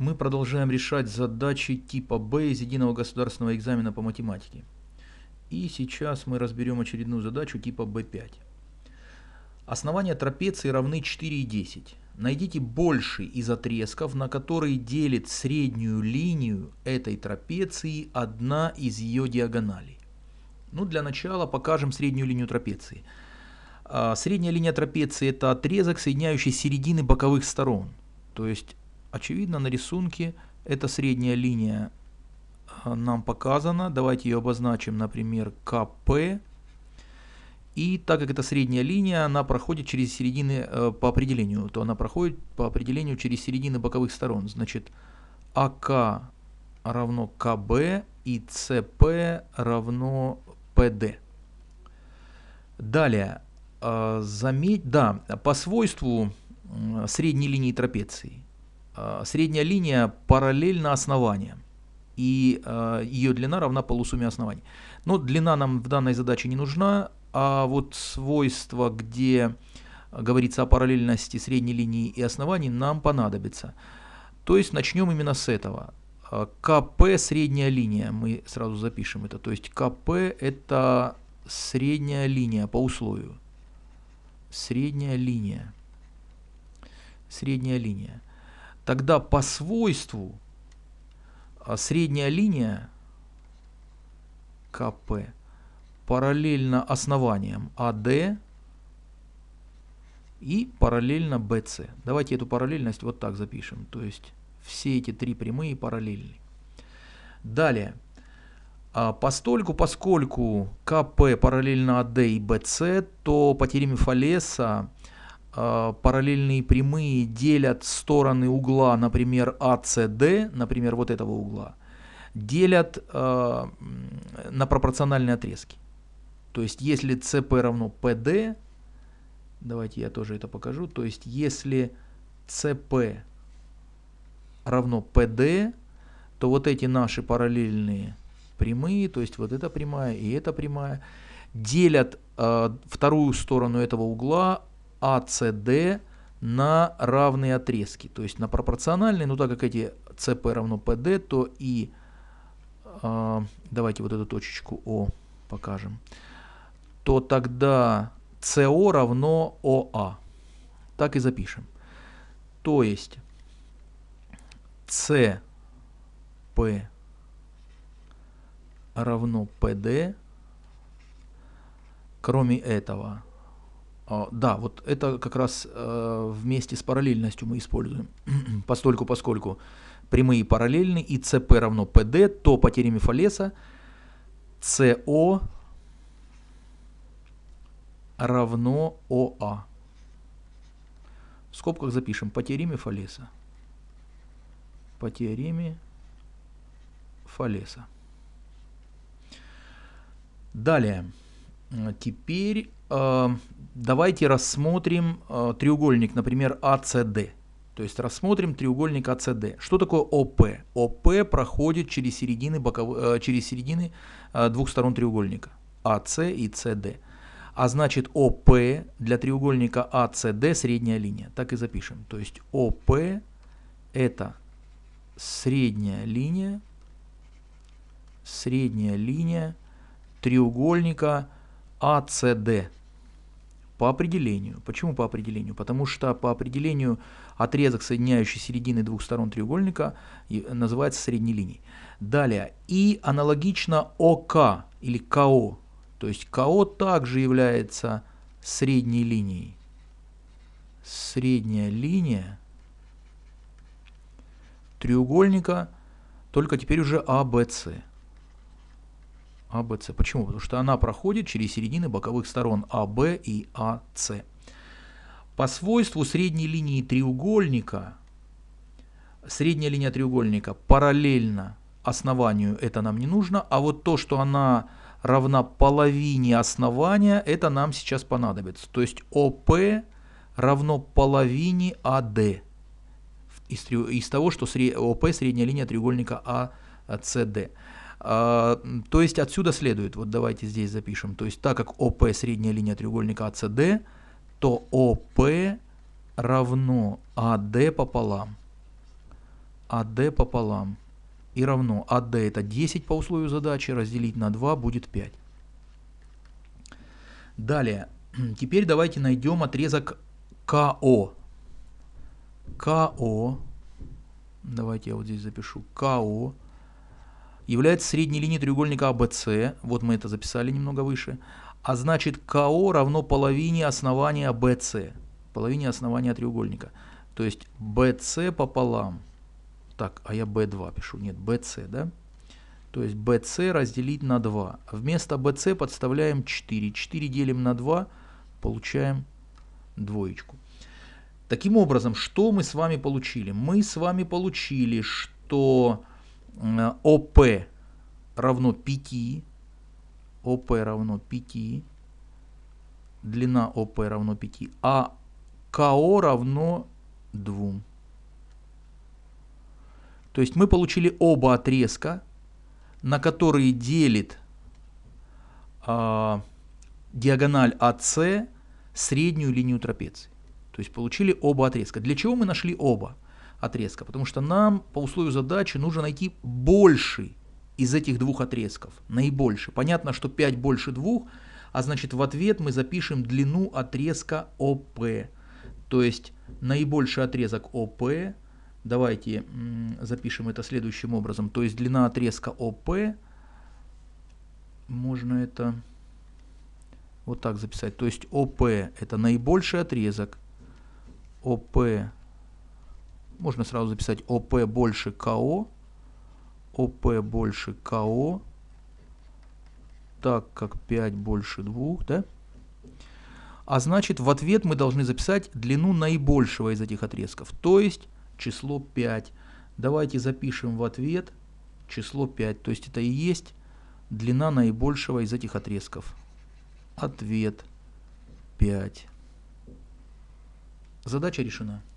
мы продолжаем решать задачи типа Б из единого государственного экзамена по математике. И сейчас мы разберем очередную задачу типа Б 5 Основания трапеции равны 4 и 10. Найдите больший из отрезков, на которые делит среднюю линию этой трапеции одна из ее диагоналей. Ну, для начала покажем среднюю линию трапеции. А, средняя линия трапеции – это отрезок, соединяющий середины боковых сторон. То есть Очевидно, на рисунке эта средняя линия э, нам показана. Давайте ее обозначим, например, КП. И так как это средняя линия, она проходит через середины э, по определению, то она проходит по определению через середины боковых сторон. Значит, АК равно КБ и ЦП равно ПД. Далее, э, заметь, да, по свойству средней линии трапеции – а, средняя линия параллельна основанию, и а, ее длина равна полусумме оснований. Но длина нам в данной задаче не нужна, а вот свойство, где говорится о параллельности средней линии и оснований, нам понадобится. То есть начнем именно с этого. А, КП – средняя линия, мы сразу запишем это. То есть КП – это средняя линия по условию. Средняя линия. Средняя линия тогда по свойству а средняя линия КП параллельно основаниям АД и параллельно БС. Давайте эту параллельность вот так запишем. То есть все эти три прямые параллельны. Далее. А постольку, поскольку КП параллельно АД и БС, то по теореме Фалеса Э, параллельные прямые делят стороны угла, например, АСД, например, вот этого угла, делят э, на пропорциональные отрезки. То есть если CP равно PD, давайте я тоже это покажу, то есть если CP равно PD, то вот эти наши параллельные прямые, то есть вот эта прямая и эта прямая, делят э, вторую сторону этого угла АЦД на равные отрезки, то есть на пропорциональные, но ну так как эти CP равно PD, то и э, давайте вот эту точечку О покажем, то тогда CO равно OA. Так и запишем. То есть CP равно PD. Кроме этого, а, да, вот это как раз э, вместе с параллельностью мы используем, постольку, поскольку прямые параллельны и CP равно PD, то по теореме Фалеса CO равно ОА. В скобках запишем по теореме Фалеса. По теореме Фалеса. Далее. Теперь э, Давайте рассмотрим э, треугольник, например, ACD. А То есть рассмотрим треугольник ACD. А Что такое ОП? ОП проходит через середины, боков... Э, через середины э, двух сторон треугольника АС и СД, А значит ОП для треугольника АСД средняя линия. Так и запишем. То есть ОП это средняя линия, средняя линия треугольника АСД. По определению. Почему по определению? Потому что по определению отрезок, соединяющий середины двух сторон треугольника, называется средней линией. Далее. И аналогично ОК или КО. То есть КО также является средней линией. Средняя линия треугольника, только теперь уже АБЦ. АБС. Почему? Потому что она проходит через середины боковых сторон АБ и АС. По свойству средней линии треугольника, средняя линия треугольника параллельна основанию, это нам не нужно, а вот то, что она равна половине основания, это нам сейчас понадобится. То есть ОП равно половине АД из, из того, что сред, ОП средняя линия треугольника АСД. А, то есть отсюда следует, вот давайте здесь запишем, то есть так как ОП средняя линия треугольника АСД, то ОП равно АД пополам. АД пополам. И равно АД это 10 по условию задачи, разделить на 2 будет 5. Далее, теперь давайте найдем отрезок КО. КО, давайте я вот здесь запишу, КО является средней линией треугольника ABC, а вот мы это записали немного выше, а значит КО равно половине основания BC, а половине основания треугольника. То есть BC пополам. Так, а я B2 пишу, нет, BC, да? То есть BC разделить на 2. Вместо BC подставляем 4. 4 делим на 2, получаем двоечку. Таким образом, что мы с вами получили? Мы с вами получили, что ОП равно 5. ОП равно 5. Длина ОП равно 5. А КО равно 2. То есть мы получили оба отрезка, на которые делит а, диагональ АС среднюю линию трапеции. То есть получили оба отрезка. Для чего мы нашли оба? отрезка, потому что нам по условию задачи нужно найти больший из этих двух отрезков, наибольший. Понятно, что 5 больше 2, а значит в ответ мы запишем длину отрезка ОП. То есть наибольший отрезок ОП, давайте запишем это следующим образом, то есть длина отрезка ОП, можно это вот так записать, то есть ОП это наибольший отрезок, ОП можно сразу записать ОП больше КО. ОП больше КО. Так как 5 больше 2, да? А значит, в ответ мы должны записать длину наибольшего из этих отрезков, то есть число 5. Давайте запишем в ответ число 5, то есть это и есть длина наибольшего из этих отрезков. Ответ 5. Задача решена.